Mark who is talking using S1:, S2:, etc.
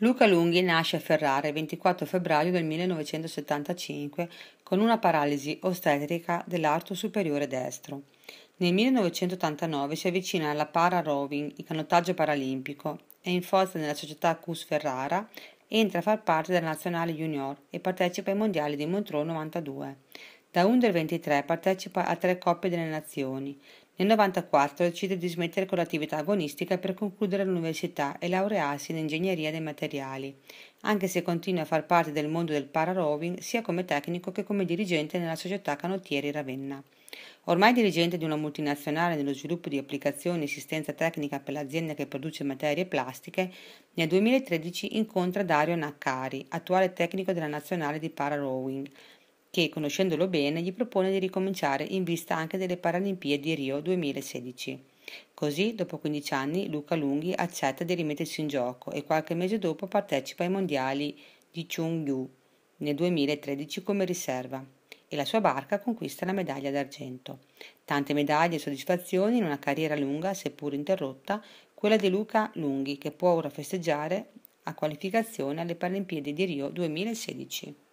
S1: Luca Lunghi nasce a Ferrara il 24 febbraio del 1975 con una paralisi ostetrica dell'arto superiore destro. Nel 1989 si avvicina alla para rowing, il canottaggio paralimpico, è forza nella società CUS Ferrara, entra a far parte della nazionale junior e partecipa ai mondiali di Montreux 92. Da under 23 partecipa a tre coppe delle nazioni. Nel 1994 decide di smettere con l'attività agonistica per concludere l'università e laurearsi in ingegneria dei materiali, anche se continua a far parte del mondo del para-rowing sia come tecnico che come dirigente nella società Canottieri Ravenna. Ormai dirigente di una multinazionale nello sviluppo di applicazioni e assistenza tecnica per l'azienda che produce materie plastiche, nel 2013 incontra Dario Naccari, attuale tecnico della nazionale di para-rowing, che, conoscendolo bene, gli propone di ricominciare in vista anche delle Paralimpiadi Rio 2016. Così, dopo 15 anni, Luca Lunghi accetta di rimettersi in gioco e qualche mese dopo partecipa ai mondiali di Chungju nel 2013 come riserva e la sua barca conquista la medaglia d'argento. Tante medaglie e soddisfazioni in una carriera lunga, seppur interrotta, quella di Luca Lunghi che può ora festeggiare a qualificazione alle Paralimpiadi di Rio 2016.